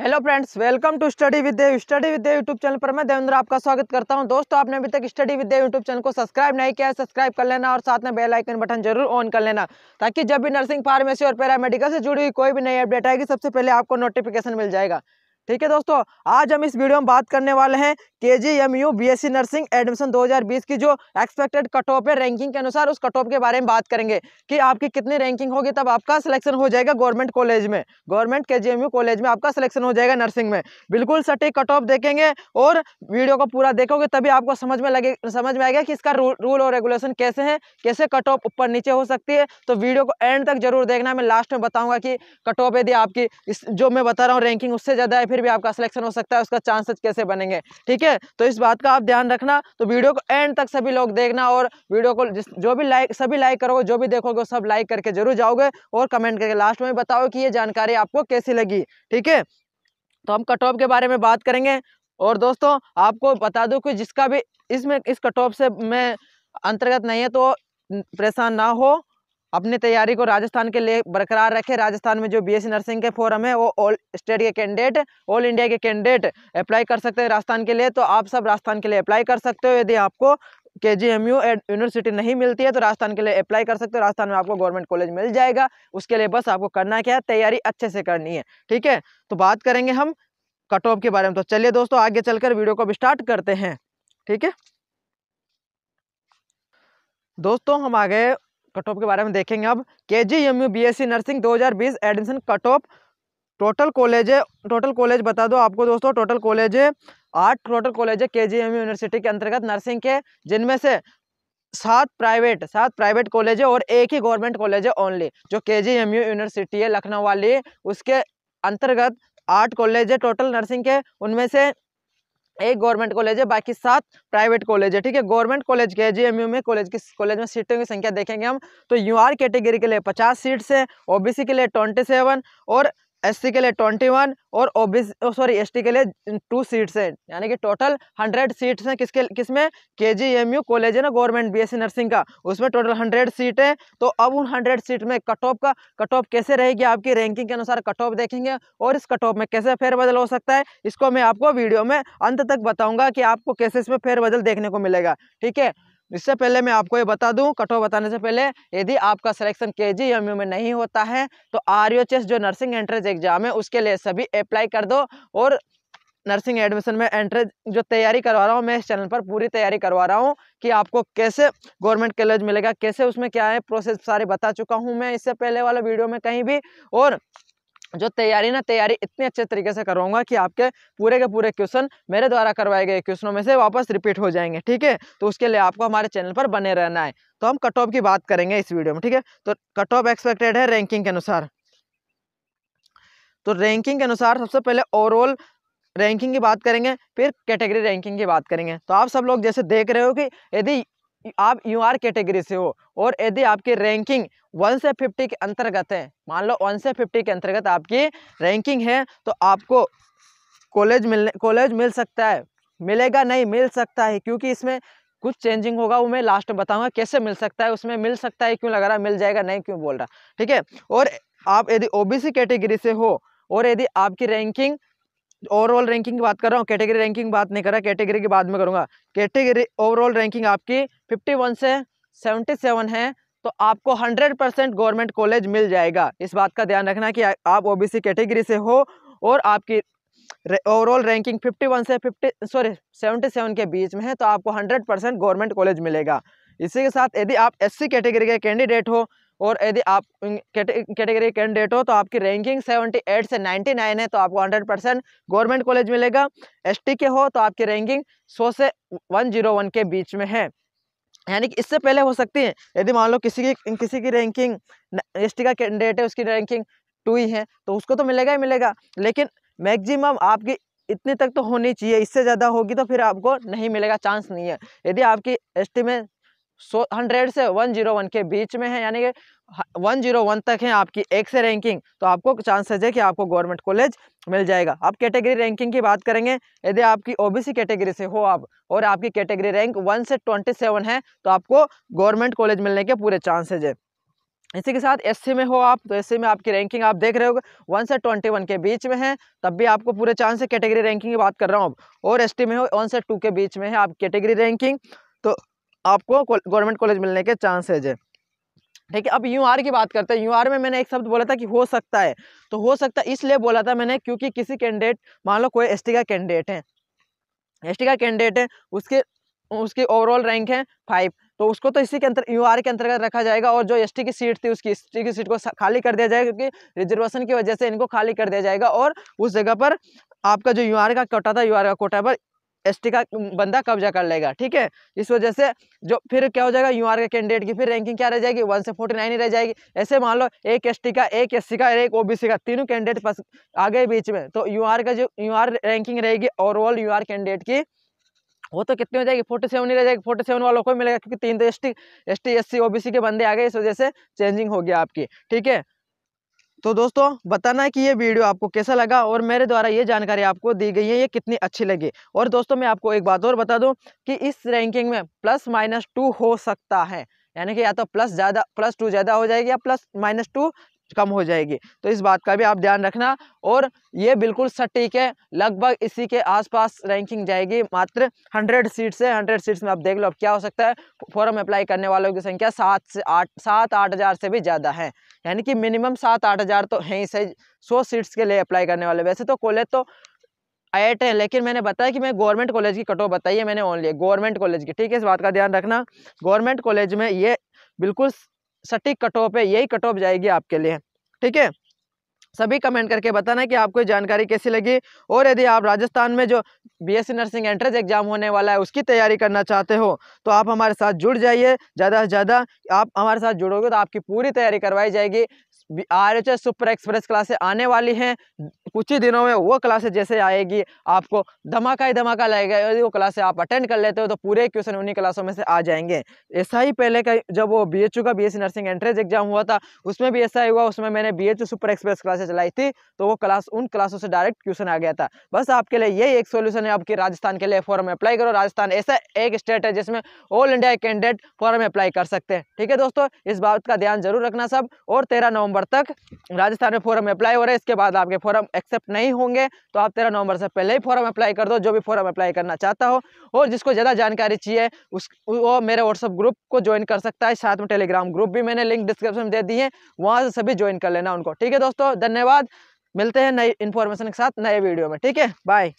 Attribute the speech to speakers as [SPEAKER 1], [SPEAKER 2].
[SPEAKER 1] hello friends welcome to study with Dev study with Dev YouTube channel पर मैं देवेंद्र आपका स्वागत करता हूं दोस्तों आपने अभी तक study with Dev YouTube channel को सब्सक्राइब नहीं किया है सब्सक्राइब कर लेना और साथ में बेल आइकन बटन जरूर ऑन कर लेना ताकि जब भी नर्सिंग फार्मेसी और पैरामेडिकल से जुड़ी हुई कोई भी नई अपडेट आएगी सबसे पहले आपको नोटिफिकेशन मिल जाएगा ठीक है दोस्तों आज हम इस वीडियो में बात करने वाले हैं K G M U B S C nursing admission 2020 की जो एक्सपेक्टेड कट ऑफ है रैंकिंग के अनुसार उस कट ऑफ के बारे में बात करेंगे कि आपकी कितनी रैंकिंग होगी तब आपका सिलेक्शन हो जाएगा गवर्नमेंट कॉलेज में गवर्नमेंट के जी एम यू कॉलेज में आपका सिलेक्शन हो जाएगा नर्सिंग में बिल्कुल सटीक कट ऑफ देखेंगे और वीडियो को पूरा देखोगे तभी आपको समझ में लगे समझ में आएगा कि इसका रूल और रेगुलेशन कैसे है कैसे कट ऑफ ऊपर नीचे हो सकती है तो वीडियो को एंड तक जरूर देखना मैं लास्ट में बताऊंगा कि कट ऑफ यदि आपकी जो मैं बता रहा हूँ रैंकिंग उससे ज़्यादा है फिर भी आपका सिलेक्शन हो सकता है उसका चांसेस कैसे बनेंगे ठीक है है तो इस बात का आप ध्यान रखना तो वीडियो को एंड तक सभी लोग देखना और वीडियो को जो भी लाइक सभी लाइक करोगे जो भी देखोगे सब लाइक करके जरूर जाओगे और कमेंट करके लास्ट में बताओ कि ये जानकारी आपको कैसी लगी ठीक है तो हम कट ऑफ के बारे में बात करेंगे और दोस्तों आपको बता दूं कि जिसका भी इसमें इस, इस कट ऑफ से मैं अंतर्गत नहीं है तो परेशान ना हो अपनी तैयारी को राजस्थान के लिए बरकरार रखे राजस्थान में जो बीएससी नर्सिंग के फॉर्म है वो ऑल स्टेट के कैंडिडेट ऑल इंडिया के कैंडिडेट अप्लाई कर सकते हैं राजस्थान के लिए तो आप सब राजस्थान के लिए अप्लाई कर सकते हो यदि आपको के जी एम यू यूनिवर्सिटी नहीं मिलती है तो राजस्थान के लिए अप्लाई कर सकते हो राजस्थान में आपको गवर्नमेंट कॉलेज मिल जाएगा उसके लिए बस आपको करना क्या है तैयारी अच्छे से करनी है ठीक है तो बात करेंगे हम कट ऑफ के बारे में तो चलिए दोस्तों आगे चलकर वीडियो को अब स्टार्ट करते हैं ठीक है दोस्तों हम आ गए कट ऑफ के बारे में देखेंगे अब K G M U B S C nursing दो हज़ार बीस admission cut off total college है टोटल कॉलेज बता दो आपको दोस्तों टोटल कॉलेज है आठ टोटल कॉलेज है के जी एम यूनिवर्सिटी के अंतर्गत नर्सिंग के जिनमें से सात प्राइवेट सात प्राइवेट कॉलेज है और एक ही गवर्नमेंट कॉलेज है ओनली जो K G M U university है लखनऊ वाली उसके अंतर्गत आठ कॉलेज है टोटल नर्सिंग के उनमें से एक गवर्नमेंट कॉलेज है बाकी सात प्राइवेट कॉलेज है ठीक है गवर्नमेंट कॉलेज के जे में कॉलेज की कॉलेज में सीटों की संख्या देखेंगे हम तो यू आर कैटेगरी के लिए पचास सीट्स है ओबीसी के लिए ट्वेंटी सेवन और एससी के लिए ट्वेंटी वन और ओबीसी सॉरी एसटी के लिए टू सीट्स हैं यानी कि टोटल हंड्रेड सीट्स हैं किसके किसमें के जी एम यू कॉलेज है ना गवर्नमेंट बीएससी नर्सिंग का उसमें टोटल हंड्रेड सीट है तो अब उन हंड्रेड सीट में कट ऑफ का कट ऑफ कैसे रहेगी आपकी रैंकिंग के अनुसार कट ऑफ देखेंगे और इस कट ऑफ में कैसे फेरबदल हो सकता है इसको मैं आपको वीडियो में अंत तक बताऊँगा कि आपको कैसे इसमें फेरबदल देखने को मिलेगा ठीक है इससे पहले मैं आपको ये बता दूं कठोर बताने से पहले यदि आपका सिलेक्शन के जी एम यू में नहीं होता है तो आर जो नर्सिंग एंट्रेंस एग्जाम है उसके लिए सभी अप्लाई कर दो और नर्सिंग एडमिशन में एंट्रेंस जो तैयारी करवा रहा हूँ मैं इस चैनल पर पूरी तैयारी करवा रहा हूँ कि आपको कैसे गवर्नमेंट कॉलेज मिलेगा कैसे उसमें क्या है प्रोसेस सारे बता चुका हूँ मैं इससे पहले वाला वीडियो में कहीं भी और जो तैयारी ना तैयारी इतने अच्छे तरीके से करवाऊंगा कि आपके पूरे के पूरे क्वेश्चन मेरे द्वारा करवाए गए क्वेश्चनों में से वापस रिपीट हो जाएंगे ठीक है तो उसके लिए आपको हमारे चैनल पर बने रहना है तो हम कट ऑफ की बात करेंगे इस वीडियो में ठीक है तो कट ऑफ एक्सपेक्टेड है रैंकिंग के अनुसार तो रैंकिंग के अनुसार सबसे पहले ओवरऑल रैंकिंग की बात करेंगे फिर कैटेगरी रैंकिंग की बात करेंगे तो आप सब लोग जैसे देख रहे हो कि यदि आप यू आर कैटेगरी से हो और यदि आपकी रैंकिंग वन से फिफ्टी के अंतर्गत है मान लो वन से फिफ्टी के अंतर्गत आपकी रैंकिंग है तो आपको कॉलेज मिलने कॉलेज मिल सकता है मिलेगा नहीं मिल सकता है क्योंकि इसमें कुछ चेंजिंग होगा वो मैं लास्ट में बताऊंगा कैसे मिल सकता है उसमें मिल सकता है क्यों लग रहा मिल जाएगा नहीं क्यों बोल रहा ठीक है और आप यदि ओ कैटेगरी से हो और यदि आपकी रैंकिंग ओवरऑल रैंकिंग की बात कर रहा हूँ कैटेगरी रैंकिंग बात नहीं कर रहा कैटेगरी की बाद में करूँगा कैटेगरी ओवरऑल रैंकिंग आपकी 51 से 77 है तो आपको 100 परसेंट गवर्नमेंट कॉलेज मिल जाएगा इस बात का ध्यान रखना कि आप ओबीसी कैटेगरी से हो और आपकी ओवरऑल रैंकिंग 51 से 50 सॉरी 77 के बीच में है तो आपको 100 परसेंट गवर्नमेंट कॉलेज मिलेगा इसी के साथ यदि आप एससी कैटेगरी के कैंडिडेट हो और यदि आप कैटेगरी कैंडिडेट हो तो आपकी रैंकिंग 78 से 99 है तो आपको 100 परसेंट गवर्नमेंट कॉलेज मिलेगा एसटी के हो तो आपकी रैंकिंग 100 से 101 के बीच में है यानी कि इससे पहले हो सकती है यदि मान लो किसी की किसी की रैंकिंग एसटी का कैंडिडेट है उसकी रैंकिंग टू ही है तो उसको तो मिलेगा ही मिलेगा लेकिन मैक्सिमम आपकी इतने तक तो होनी चाहिए इससे ज़्यादा होगी तो फिर आपको नहीं मिलेगा चांस नहीं है यदि आपकी टी में सो हंड्रेड से वन जीरो वन के बीच में है यानी कि वन जीरो वन तक है आपकी एक से रैंकिंग तो आपको चांसेस है कि आपको गवर्नमेंट कॉलेज मिल जाएगा आप कैटेगरी रैंकिंग की बात करेंगे यदि आपकी ओबीसी कैटेगरी से हो आप और आपकी कैटेगरी रैंक वन से ट्वेंटी सेवन है तो आपको गवर्नमेंट कॉलेज मिलने के पूरे चांसेज है इसी के साथ एस में हो आप तो एस में आपकी रैंकिंग आप देख रहे हो वन से ट्वेंटी वन के बीच में है तब भी आपको पूरे चांस है कैटेगरी रैंकिंग की बात कर रहा हूँ और एस में हो वन से टू के बीच में है आप कैटेगरी रैंकिंग तो आपको गवर्नमेंट कॉलेज मिलने के चांसेज है ठीक है अब यू की बात करते हैं यू में मैंने एक शब्द बोला था कि हो सकता है तो हो सकता इसलिए बोला था मैंने क्योंकि किसी कैंडिडेट मान लो कोई एस का कैंडिडेट है एस का कैंडिडेट है उसके उसकी ओवरऑल रैंक है फाइव तो उसको तो इसी के अंतर यू के अंतर्गत रखा जाएगा और जो एस की सीट थी उसकी एस की सीट को खाली कर दिया जाएगा क्योंकि रिजर्वेशन की वजह से इनको खाली कर दिया जाएगा और उस जगह पर आपका जो यू का कोटा था यू का कोटा पर एसटी का बंदा कब्जा कर लेगा ठीक है इस वजह से जो फिर क्या हो जाएगा यू आर के कैंडिडेट की फिर रैंकिंग क्या रह जाएगी वन से फोर्टी नाइन ही रह जाएगी ऐसे मान लो एक एसटी का एक एससी का एक ओबीसी का तीनों कैंडिडेट पास आ गए बीच में तो यू आर का जो यू आर रैंकिंग रहेगी ओवरऑल यू आर कैंडिडेट की वो तो कितनी हो जाएगी फोर्टी सेवन ही रह जाएगी फोर्टी सेवन वालों को मिलेगा क्योंकि तीन तो S T S T S C O B C के बंदे आ गए इस वजह से चेंजिंग हो गया आपकी ठीक है तो दोस्तों बताना है कि ये वीडियो आपको कैसा लगा और मेरे द्वारा ये जानकारी आपको दी गई है ये कितनी अच्छी लगी और दोस्तों मैं आपको एक बात और बता दूं कि इस रैंकिंग में प्लस माइनस टू हो सकता है यानी कि या तो प्लस ज़्यादा प्लस टू ज़्यादा हो जाएगी या प्लस माइनस टू कम हो जाएगी तो इस बात का भी आप ध्यान रखना और ये बिल्कुल सटीक है लगभग इसी के आसपास रैंकिंग जाएगी मात्र 100 सीट्स है 100 सीट्स में आप देख लो अब क्या हो सकता है फॉरम अप्लाई करने वालों की संख्या सात से आठ सात आठ हज़ार से भी ज़्यादा है यानी कि मिनिमम सात आठ हज़ार तो हैं ही सही सौ सीट्स के लिए अप्लाई करने वाले वैसे तो कॉलेज तो एट है लेकिन मैंने बताया कि मैं गवर्नमेंट कॉलेज की कटो बताई है मैंने ओनली गवर्नमेंट कॉलेज की ठीक है इस बात का ध्यान रखना गवर्नमेंट कॉलेज में ये बिल्कुल सटीक कट ऑफ है यही कट ऑफ जाएगी आपके लिए ठीक है सभी कमेंट करके बताना कि आपको जानकारी कैसी लगी और यदि आप राजस्थान में जो बीएससी नर्सिंग एंट्रेंस एग्जाम होने वाला है उसकी तैयारी करना चाहते हो तो आप हमारे साथ जुड़ जाइए ज़्यादा से ज़्यादा आप हमारे साथ जुड़ोगे तो आपकी पूरी तैयारी करवाई जाएगी R H S super express क्लासें आने वाली हैं कुछ ही दिनों में वो क्लासे जैसे आएगी आपको धमाका ही धमाका लगेगा यदि वो क्लासे आप अटेंड कर लेते हो तो पूरे क्वेश्चन उन्हीं क्लासों में से आ जाएंगे ऐसा ही पहले का जब वो बी का बी नर्सिंग एंट्रेंस एग्जाम हुआ था उसमें भी ऐसा ही हुआ उसमें मैंने B super express classes classes चलाई थी तो वो क्लास उन क्लासों से डायरेक्ट क्वेश्चन आ गया था बस आपके लिए यही एक सोल्यूशन है आपकी राजस्थान के लिए फॉर्म अप्लाई करो राजस्थान ऐसा एक स्टेट है जिसमें all India candidate form apply कर सकते हैं ठीक है दोस्तों इस बात का ध्यान जरूर रखना सब और तेरह नवंबर तक राजस्थान में फॉर्म अप्लाई हो रहा है इसके बाद आपके फॉर्म एक्सेप्ट नहीं होंगे तो आप तेरह नवंबर से पहले ही फॉर्म अप्लाई कर दो जो भी फॉर्म अप्लाई करना चाहता हो और जिसको ज़्यादा जानकारी चाहिए उस वो मेरे व्हाट्सअप ग्रुप को ज्वाइन कर सकता है साथ में टेलीग्राम ग्रुप भी मैंने लिंक डिस्क्रिप्शन में दे दी है वहाँ से सभी ज्वाइन कर लेना उनको ठीक है दोस्तों धन्यवाद धन्यवाद मिलते हैं नई इन्फॉर्मेशन के साथ नए वीडियो में ठीक है बाय